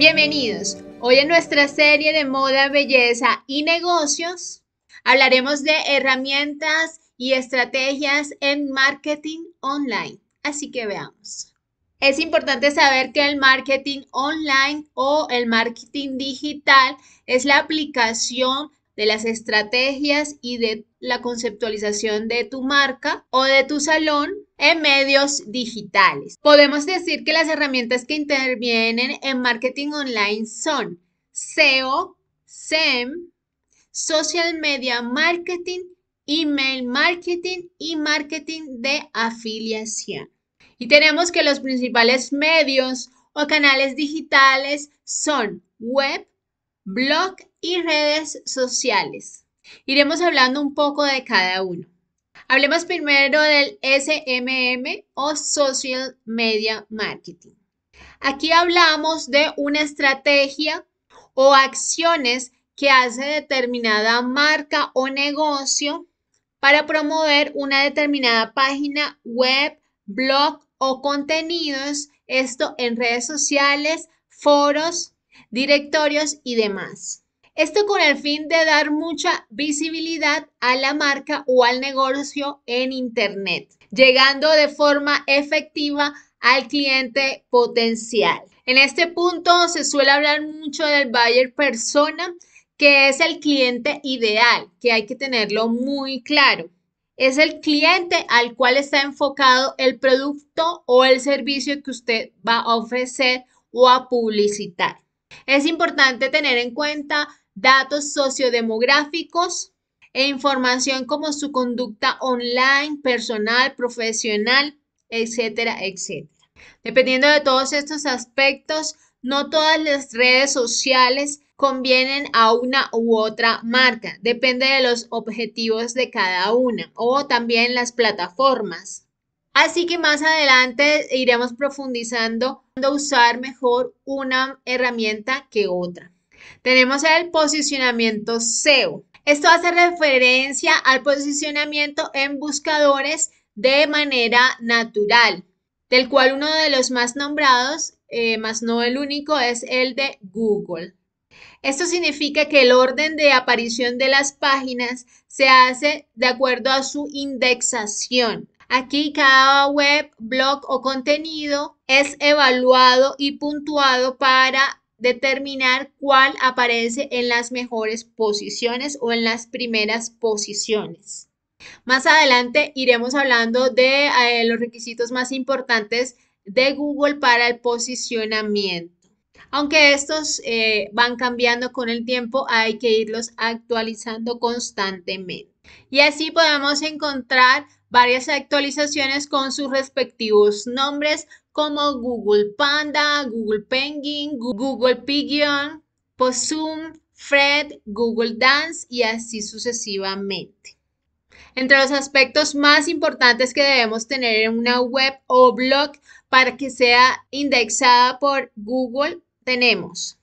Bienvenidos. Hoy en nuestra serie de moda, belleza y negocios hablaremos de herramientas y estrategias en marketing online. Así que veamos. Es importante saber que el marketing online o el marketing digital es la aplicación de las estrategias y de la conceptualización de tu marca o de tu salón en medios digitales. Podemos decir que las herramientas que intervienen en marketing online son SEO, SEM, Social Media Marketing, Email Marketing y Marketing de Afiliación. Y tenemos que los principales medios o canales digitales son web, blog y redes sociales. Iremos hablando un poco de cada uno. Hablemos primero del SMM o Social Media Marketing. Aquí hablamos de una estrategia o acciones que hace determinada marca o negocio para promover una determinada página web, blog o contenidos, esto en redes sociales, foros, directorios y demás. Esto con el fin de dar mucha visibilidad a la marca o al negocio en Internet, llegando de forma efectiva al cliente potencial. En este punto se suele hablar mucho del buyer persona, que es el cliente ideal, que hay que tenerlo muy claro. Es el cliente al cual está enfocado el producto o el servicio que usted va a ofrecer o a publicitar. Es importante tener en cuenta datos sociodemográficos e información como su conducta online, personal, profesional, etcétera, etcétera. Dependiendo de todos estos aspectos, no todas las redes sociales convienen a una u otra marca, depende de los objetivos de cada una o también las plataformas. Así que más adelante iremos profundizando cuando usar mejor una herramienta que otra. Tenemos el posicionamiento SEO. Esto hace referencia al posicionamiento en buscadores de manera natural, del cual uno de los más nombrados, eh, más no el único, es el de Google. Esto significa que el orden de aparición de las páginas se hace de acuerdo a su indexación, Aquí cada web, blog o contenido es evaluado y puntuado para determinar cuál aparece en las mejores posiciones o en las primeras posiciones. Más adelante iremos hablando de eh, los requisitos más importantes de Google para el posicionamiento. Aunque estos eh, van cambiando con el tiempo, hay que irlos actualizando constantemente. Y así podemos encontrar varias actualizaciones con sus respectivos nombres como Google Panda, Google Penguin, Google Pigeon, Possum, Fred, Google Dance y así sucesivamente. Entre los aspectos más importantes que debemos tener en una web o blog para que sea indexada por Google tenemos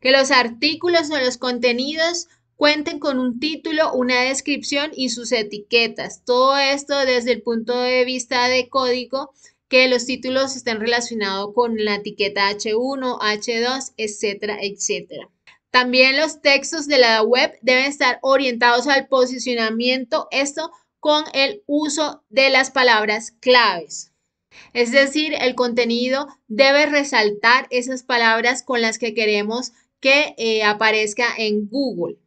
que los artículos o los contenidos Cuenten con un título, una descripción y sus etiquetas. Todo esto desde el punto de vista de código, que los títulos estén relacionados con la etiqueta H1, H2, etcétera, etcétera. También los textos de la web deben estar orientados al posicionamiento, esto con el uso de las palabras claves. Es decir, el contenido debe resaltar esas palabras con las que queremos que eh, aparezca en Google.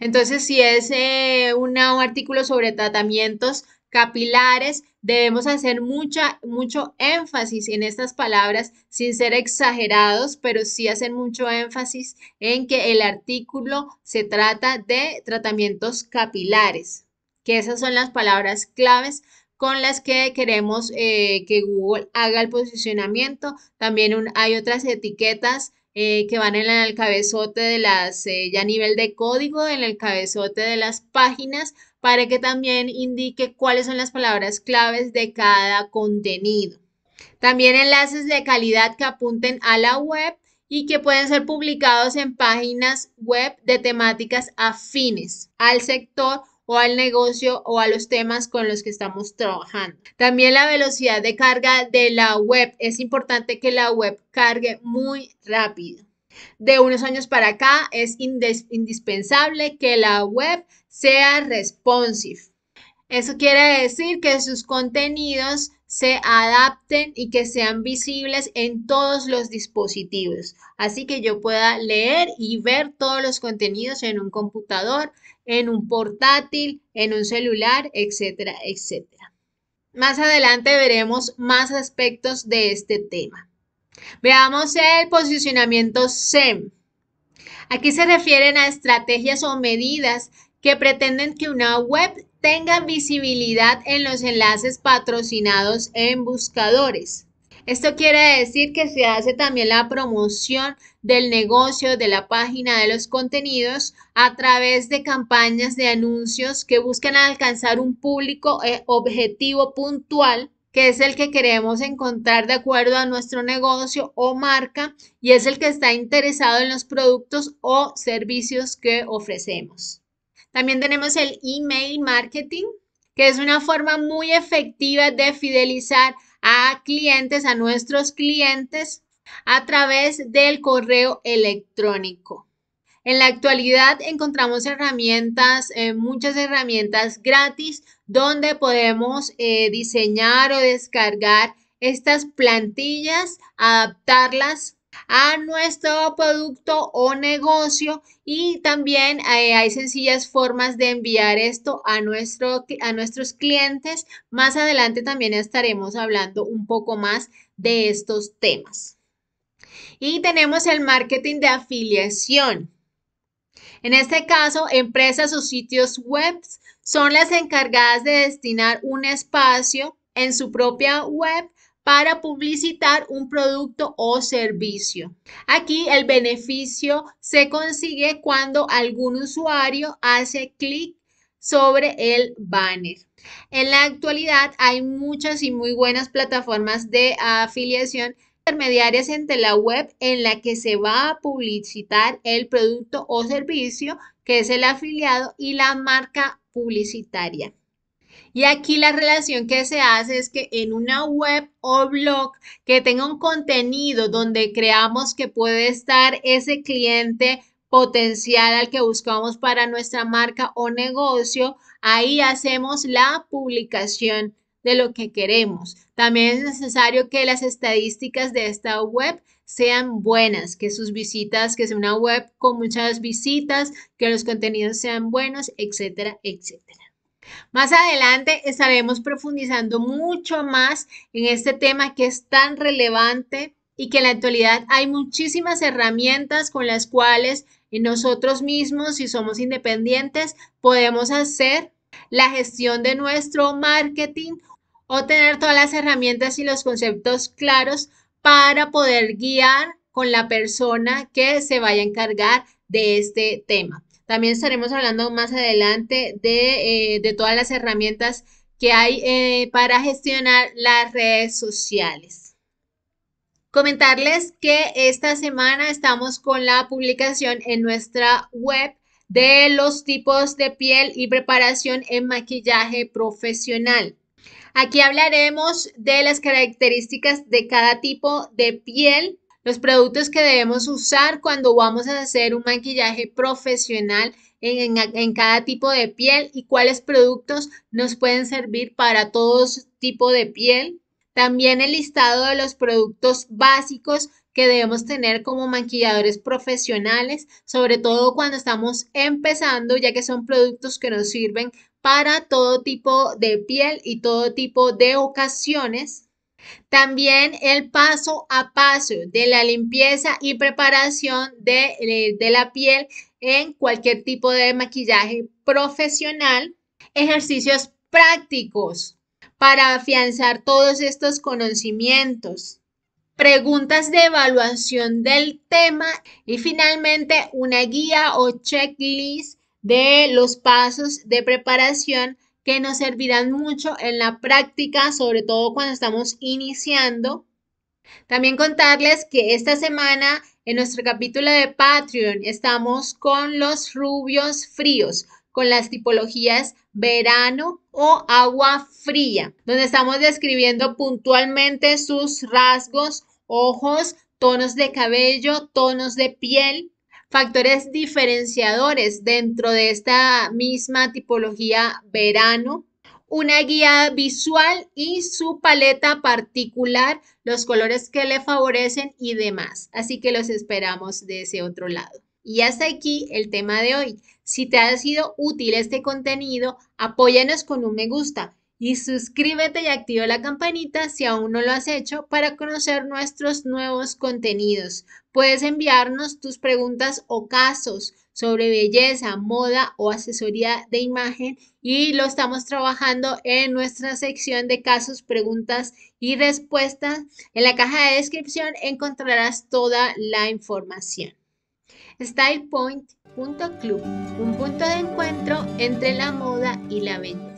Entonces, si es eh, un artículo sobre tratamientos capilares, debemos hacer mucha, mucho énfasis en estas palabras sin ser exagerados, pero sí hacer mucho énfasis en que el artículo se trata de tratamientos capilares, que esas son las palabras claves con las que queremos eh, que Google haga el posicionamiento. También hay otras etiquetas eh, que van en el cabezote de las, eh, ya a nivel de código, en el cabezote de las páginas, para que también indique cuáles son las palabras claves de cada contenido. También enlaces de calidad que apunten a la web y que pueden ser publicados en páginas web de temáticas afines al sector o al negocio o a los temas con los que estamos trabajando. También la velocidad de carga de la web. Es importante que la web cargue muy rápido. De unos años para acá es indispensable que la web sea responsive. Eso quiere decir que sus contenidos se adapten y que sean visibles en todos los dispositivos. Así que yo pueda leer y ver todos los contenidos en un computador, en un portátil, en un celular, etcétera, etcétera. Más adelante veremos más aspectos de este tema. Veamos el posicionamiento SEM. Aquí se refieren a estrategias o medidas que pretenden que una web tenga visibilidad en los enlaces patrocinados en buscadores. Esto quiere decir que se hace también la promoción del negocio, de la página, de los contenidos a través de campañas de anuncios que buscan alcanzar un público eh, objetivo puntual que es el que queremos encontrar de acuerdo a nuestro negocio o marca y es el que está interesado en los productos o servicios que ofrecemos. También tenemos el email marketing, que es una forma muy efectiva de fidelizar a clientes, a nuestros clientes, a través del correo electrónico. En la actualidad encontramos herramientas, eh, muchas herramientas gratis donde podemos eh, diseñar o descargar estas plantillas, adaptarlas a nuestro producto o negocio y también eh, hay sencillas formas de enviar esto a, nuestro, a nuestros clientes. Más adelante también estaremos hablando un poco más de estos temas. Y tenemos el marketing de afiliación. En este caso, empresas o sitios web son las encargadas de destinar un espacio en su propia web para publicitar un producto o servicio. Aquí el beneficio se consigue cuando algún usuario hace clic sobre el banner. En la actualidad hay muchas y muy buenas plataformas de afiliación intermediarias entre la web en la que se va a publicitar el producto o servicio que es el afiliado y la marca publicitaria. Y aquí la relación que se hace es que en una web o blog que tenga un contenido donde creamos que puede estar ese cliente potencial al que buscamos para nuestra marca o negocio, ahí hacemos la publicación de lo que queremos. También es necesario que las estadísticas de esta web sean buenas, que sus visitas, que sea una web con muchas visitas, que los contenidos sean buenos, etcétera, etcétera. Más adelante estaremos profundizando mucho más en este tema que es tan relevante y que en la actualidad hay muchísimas herramientas con las cuales nosotros mismos, si somos independientes, podemos hacer la gestión de nuestro marketing o tener todas las herramientas y los conceptos claros para poder guiar con la persona que se vaya a encargar de este tema. También estaremos hablando más adelante de, eh, todas las herramientas que hay eh, para gestionar las redes sociales. Comentarles que esta semana estamos con la publicación en nuestra web de los tipos de piel y preparación en maquillaje profesional. Aquí hablaremos de las características de cada tipo de piel los productos que debemos usar cuando vamos a hacer un maquillaje profesional en, cada tipo de piel y cuáles productos nos pueden servir para todo tipo de piel. También el listado de los productos básicos que debemos tener como maquilladores profesionales, sobre todo cuando estamos empezando, ya que son productos que nos sirven para todo tipo de piel y todo tipo de ocasiones. También el paso a paso de la limpieza y preparación eh, de, la piel en cualquier tipo de maquillaje profesional. Ejercicios prácticos para afianzar todos estos conocimientos preguntas de evaluación del tema y finalmente una guía o checklist de los pasos de preparación que nos servirán mucho en la práctica, sobre todo cuando estamos iniciando. También contarles que esta semana en nuestro capítulo de Patreon estamos con los rubios fríos, con las tipologías verano o agua fría, donde estamos describiendo puntualmente sus rasgos, ojos, tonos de cabello, tonos de piel, Factores diferenciadores dentro de esta misma tipología verano, una guía visual y su paleta particular, los colores que le favorecen y demás. Así que los esperamos de ese otro lado. Y hasta aquí el tema de hoy. Si te ha sido útil este contenido, apóyanos con un me gusta y suscríbete y activa la campanita si aún no lo has hecho para conocer nuestros nuevos contenidos. Puedes enviarnos tus preguntas o casos sobre belleza, moda o asesoría de imagen y lo estamos trabajando en nuestra sección de casos, preguntas y respuestas. En la caja de descripción encontrarás toda la información. StylePoint.club, un punto de encuentro entre la moda y la venta.